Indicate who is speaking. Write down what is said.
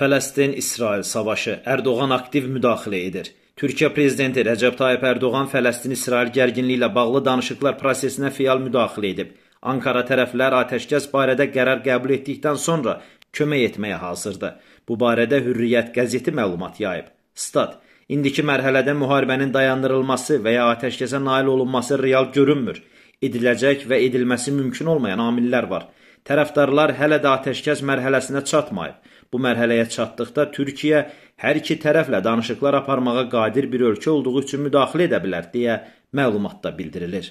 Speaker 1: Fələstin-İsrail savaşı Ərdoğan aktiv müdaxilə edir. Türkiyə prezidenti Rəcəb Tayyib Ərdoğan Fələstin-İsrail gərginliyi ilə bağlı danışıqlar prosesinə fəal müdaxilə edib. Ankara tərəflər atəşkəs barədə qərar qəbul etdikdən sonra kömək etməyə hazırdır. Bu barədə Hürriyyət qəzeti məlumat yayıb. Stat: İndiki mərhələdə müharibənin dayandırılması və ya atəşkəsə nail olunması real görünmür ediləcək və edilməsi mümkün olmayan amillər var. Tərəfdarlar hələ də atəşkəs mərhələsinə çatmayıb. Bu mərhələyə çatdıqda Türkiyə hər iki tərəflə danışıqlar aparmağa qadir bir ölkə olduğu üçün müdaxilə edə bilər deyə məlumatda bildirilir.